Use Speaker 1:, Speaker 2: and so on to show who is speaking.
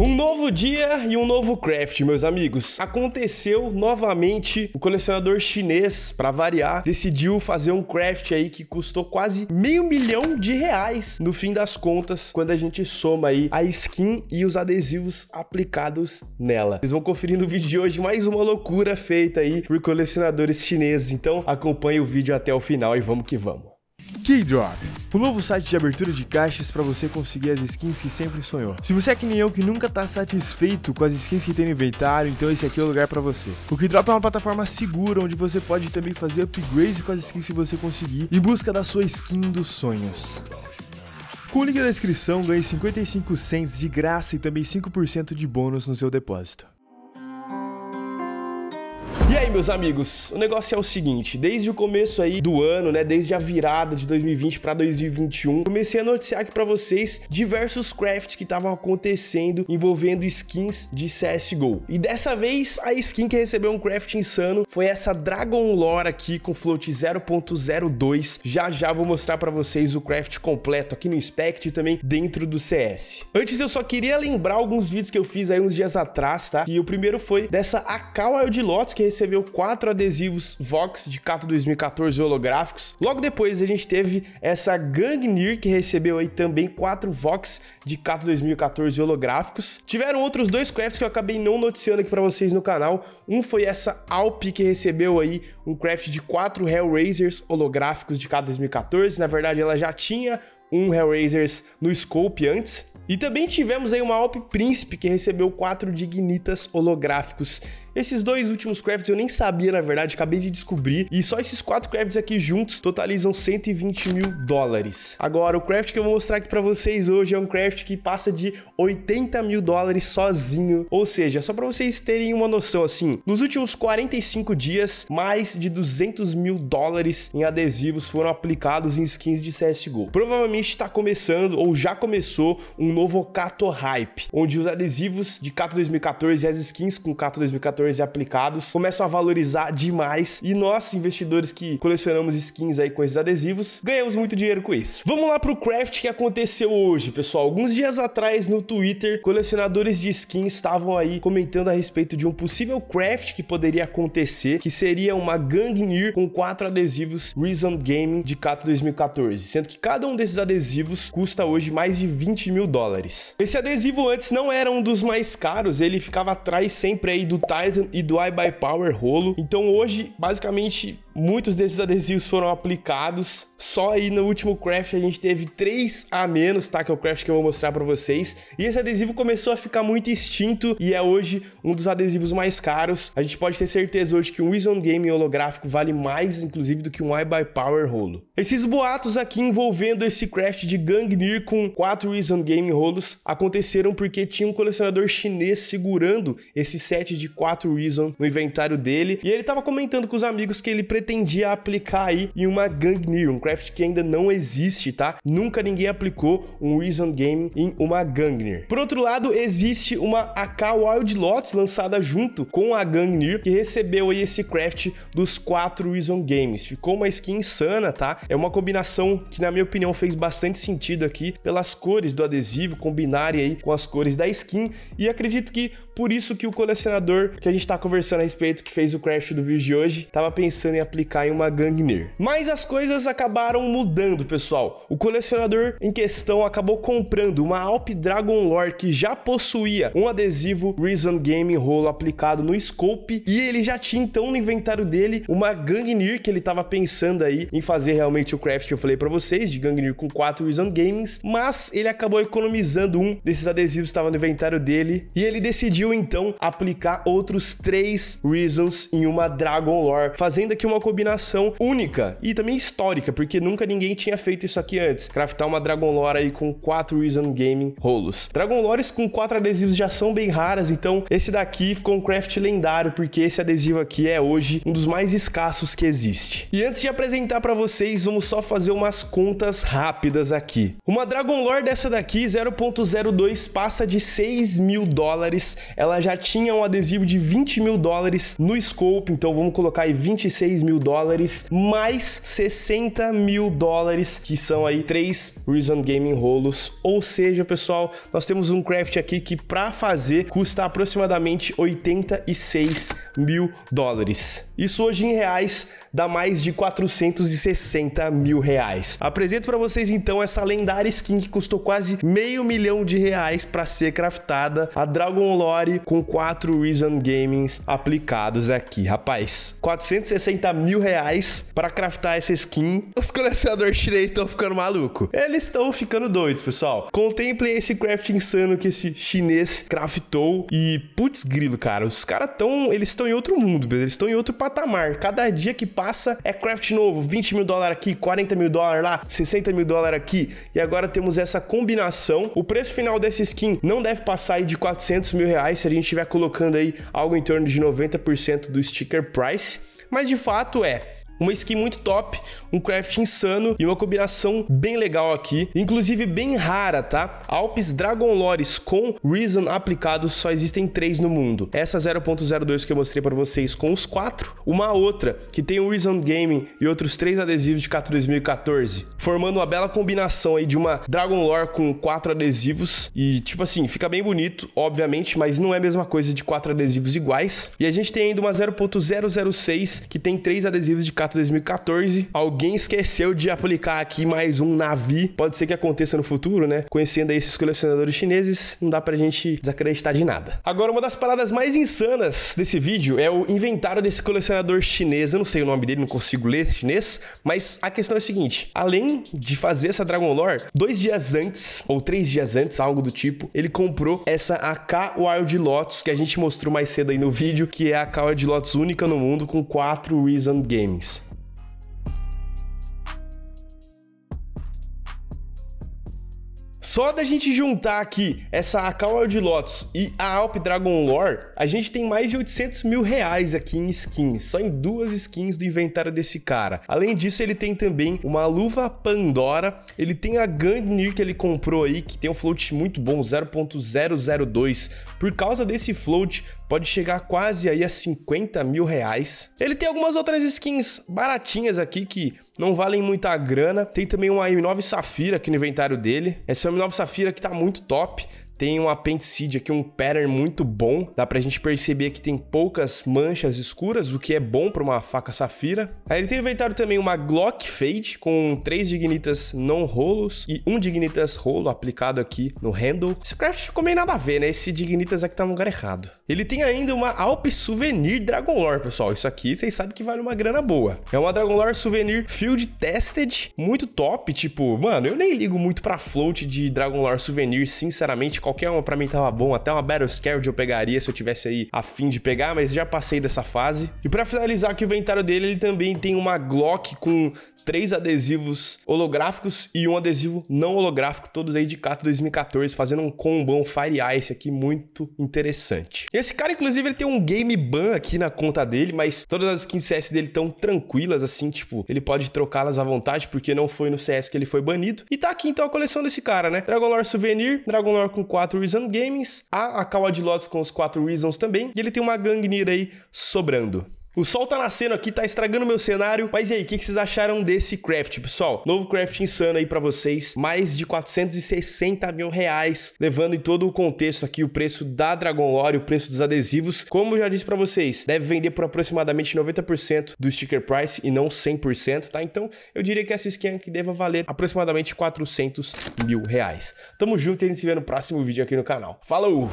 Speaker 1: Um novo dia e um novo craft, meus amigos. Aconteceu novamente, o colecionador chinês, para variar, decidiu fazer um craft aí que custou quase meio milhão de reais no fim das contas, quando a gente soma aí a skin e os adesivos aplicados nela. Vocês vão conferir no vídeo de hoje mais uma loucura feita aí por colecionadores chineses, então acompanhe o vídeo até o final e vamos que vamos. Keydrop, o novo site de abertura de caixas para você conseguir as skins que sempre sonhou. Se você é que nem eu que nunca tá satisfeito com as skins que tem no inventário, então esse aqui é o lugar para você. O Keydrop é uma plataforma segura onde você pode também fazer upgrades com as skins que você conseguir em busca da sua skin dos sonhos. Com o link na descrição, ganhe 55 cents de graça e também 5% de bônus no seu depósito meus amigos, o negócio é o seguinte, desde o começo aí do ano, né, desde a virada de 2020 para 2021, comecei a noticiar aqui para vocês diversos crafts que estavam acontecendo envolvendo skins de CS:GO. E dessa vez a skin que recebeu um craft insano foi essa Dragon Lore aqui com float 0.02. Já já vou mostrar para vocês o craft completo aqui no Inspect e também dentro do CS. Antes eu só queria lembrar alguns vídeos que eu fiz aí uns dias atrás, tá? E o primeiro foi dessa Akal Wild Lotus que recebeu recebeu quatro adesivos Vox de Cato 2014 holográficos. Logo depois a gente teve essa Gangnir que recebeu aí também quatro Vox de Cato 2014 holográficos. Tiveram outros dois crafts que eu acabei não noticiando aqui para vocês no canal. Um foi essa Alp que recebeu aí um craft de quatro Hellraisers holográficos de Cato 2014. Na verdade ela já tinha um Hellraisers no scope antes. E também tivemos aí uma Alp Príncipe que recebeu quatro Dignitas holográficos esses dois últimos crafts eu nem sabia, na verdade, acabei de descobrir. E só esses quatro crafts aqui juntos totalizam 120 mil dólares. Agora, o craft que eu vou mostrar aqui pra vocês hoje é um craft que passa de 80 mil dólares sozinho. Ou seja, só pra vocês terem uma noção, assim, nos últimos 45 dias, mais de 200 mil dólares em adesivos foram aplicados em skins de CSGO. Provavelmente está começando, ou já começou, um novo Cato Hype, onde os adesivos de Cato 2014 e as skins com Cato 2014 14 aplicados começam a valorizar demais e nós, investidores que colecionamos skins aí com esses adesivos, ganhamos muito dinheiro com isso. Vamos lá pro craft que aconteceu hoje, pessoal. Alguns dias atrás no Twitter, colecionadores de skins estavam aí comentando a respeito de um possível craft que poderia acontecer, que seria uma Gangnir com quatro adesivos Reason Gaming de Kato 2014, sendo que cada um desses adesivos custa hoje mais de 20 mil dólares. Esse adesivo antes não era um dos mais caros, ele ficava atrás sempre aí do Tars e do iBuyPower rolo. Então hoje, basicamente, Muitos desses adesivos foram aplicados. Só aí no último craft a gente teve 3 a menos, tá? Que é o craft que eu vou mostrar para vocês. E esse adesivo começou a ficar muito extinto e é hoje um dos adesivos mais caros. A gente pode ter certeza hoje que um Wizon Game holográfico vale mais, inclusive, do que um I by Power rolo. Esses boatos aqui envolvendo esse craft de Gangnir com 4 Wizon Game rolos aconteceram porque tinha um colecionador chinês segurando esse set de 4 Wizon no inventário dele. E ele tava comentando com os amigos que ele pretendia aplicar aí em uma Gangnir um craft que ainda não existe, tá? Nunca ninguém aplicou um Reason Game em uma Gangnir Por outro lado, existe uma AK Wild Lotus lançada junto com a Gangnir que recebeu aí esse craft dos quatro Reason Games. Ficou uma skin insana, tá? É uma combinação que, na minha opinião, fez bastante sentido aqui pelas cores do adesivo, combinarem aí com as cores da skin, e acredito que por isso que o colecionador que a gente tá conversando a respeito, que fez o craft do vídeo de hoje, tava pensando em aplicar em uma Gangnir. Mas as coisas acabaram mudando, pessoal. O colecionador em questão acabou comprando uma Alp Dragon Lore que já possuía um adesivo Reason Game rolo aplicado no scope e ele já tinha então no inventário dele uma Gangnir que ele tava pensando aí em fazer realmente o craft que eu falei para vocês, de Gangnir com 4 Reason Games, mas ele acabou economizando um desses adesivos que estava no inventário dele e ele decidiu decidiu então aplicar outros três Reasons em uma Dragon Lore, fazendo aqui uma combinação única e também histórica, porque nunca ninguém tinha feito isso aqui antes. Craftar uma Dragon Lore aí com quatro Reason Gaming rolos. Dragon Lores com quatro adesivos já são bem raras, então esse daqui ficou um craft lendário, porque esse adesivo aqui é hoje um dos mais escassos que existe. E antes de apresentar para vocês, vamos só fazer umas contas rápidas aqui. Uma Dragon Lore dessa daqui, 0.02, passa de 6 mil dólares ela já tinha um adesivo de 20 mil dólares no scope, então vamos colocar aí 26 mil dólares, mais 60 mil dólares, que são aí três Reason Gaming rolos. Ou seja, pessoal, nós temos um craft aqui que para fazer custa aproximadamente 86 mil dólares. Isso hoje em reais dá mais de 460 mil reais. Apresento para vocês então essa lendária skin que custou quase meio milhão de reais para ser craftada, a Dragon Lore com quatro Reason Gamings aplicados aqui, rapaz. 460 mil reais pra craftar essa skin. Os colecionadores chineses estão ficando maluco. Eles estão ficando doidos, pessoal. Contemplem esse craft insano que esse chinês craftou e putz grilo, cara. Os caras estão, eles estão em outro mundo, beleza? Eles estão em outro patamar. Cada dia que passa é craft novo, 20 mil dólares aqui, 40 mil dólares lá, 60 mil dólares aqui. E agora temos essa combinação. O preço final dessa skin não deve passar aí de 400 mil reais reais, a gente estiver colocando aí algo em torno de 90% do sticker price. Mas de fato é, uma skin muito top, um craft insano e uma combinação bem legal aqui, inclusive bem rara, tá? Alpes Dragon Lores com Reason aplicados só existem três no mundo. Essa 0.02 que eu mostrei para vocês com os quatro, uma outra que tem o Reason Gaming e outros três adesivos de 2014, formando uma bela combinação aí de uma Dragon Lore com quatro adesivos e tipo assim, fica bem bonito, obviamente, mas não é a mesma coisa de quatro adesivos iguais. E a gente tem ainda uma 0.006 que tem três adesivos de 4 2004, 2014, alguém esqueceu de aplicar aqui mais um navio. Pode ser que aconteça no futuro, né? Conhecendo aí esses colecionadores chineses, não dá pra gente desacreditar de nada. Agora, uma das paradas mais insanas desse vídeo é o inventário desse colecionador chinês. Eu não sei o nome dele, não consigo ler chinês, mas a questão é a seguinte: além de fazer essa Dragon Lore, dois dias antes, ou três dias antes, algo do tipo, ele comprou essa AK Wild Lotus que a gente mostrou mais cedo aí no vídeo, que é a AK Wild Lotus única no mundo com quatro Reason Games. Só da gente juntar aqui essa Akal Wild Lotus e a Alp Dragon Lore, a gente tem mais de 800 mil reais aqui em skins, só em duas skins do inventário desse cara. Além disso, ele tem também uma luva Pandora, ele tem a Gandnir que ele comprou aí, que tem um float muito bom, 0.002. Por causa desse float, pode chegar quase aí a 50 mil reais. Ele tem algumas outras skins baratinhas aqui que não valem muita grana. Tem também uma M9 Safira aqui no inventário dele. Essa M9 Safira que tá muito top. Tem um appendicide aqui, um pattern muito bom. Dá pra gente perceber que tem poucas manchas escuras, o que é bom para uma faca safira. Aí ele tem inventado também uma Glock Fade com três dignitas não rolos e um dignitas rolo aplicado aqui no handle. Esse craft ficou meio nada a ver, né? Esse dignitas aqui tá no lugar errado. Ele tem ainda uma Alp Souvenir Dragon Lore, pessoal. Isso aqui vocês sabem que vale uma grana boa. É uma Dragon Lore Souvenir Field Tested, muito top, tipo, mano, eu nem ligo muito para float de Dragon Lore Souvenir, sinceramente, qualquer uma para mim tava bom, até uma Battle Scared eu pegaria se eu tivesse aí a fim de pegar, mas já passei dessa fase. E para finalizar aqui o inventário dele, ele também tem uma Glock com três adesivos holográficos e um adesivo não holográfico, todos aí de Kato 2014, fazendo um combo Fire Ice aqui muito interessante. Esse cara, inclusive, ele tem um game ban aqui na conta dele, mas todas as skins CS dele estão tranquilas, assim, tipo, ele pode trocá-las à vontade, porque não foi no CS que ele foi banido. E tá aqui, então, a coleção desse cara, né? Dragon Lore Souvenir, Dragon Lore com 4 Reason Games, a, a Kawa de Lotus com os 4 Reasons também, e ele tem uma gangneira aí sobrando. O sol tá nascendo aqui, tá estragando meu cenário. Mas e aí, o que, que, vocês acharam desse craft, pessoal? Novo craft insano aí pra vocês. Mais de 460 mil reais. Levando em todo o contexto aqui o preço da Dragon Lore, o preço dos adesivos. Como eu já disse pra vocês, deve vender por aproximadamente 90% do sticker price e não 100%, tá? Então, eu diria que essa skin aqui deva valer aproximadamente 400 mil reais. Tamo junto e a gente se vê no próximo vídeo aqui no canal. Falou!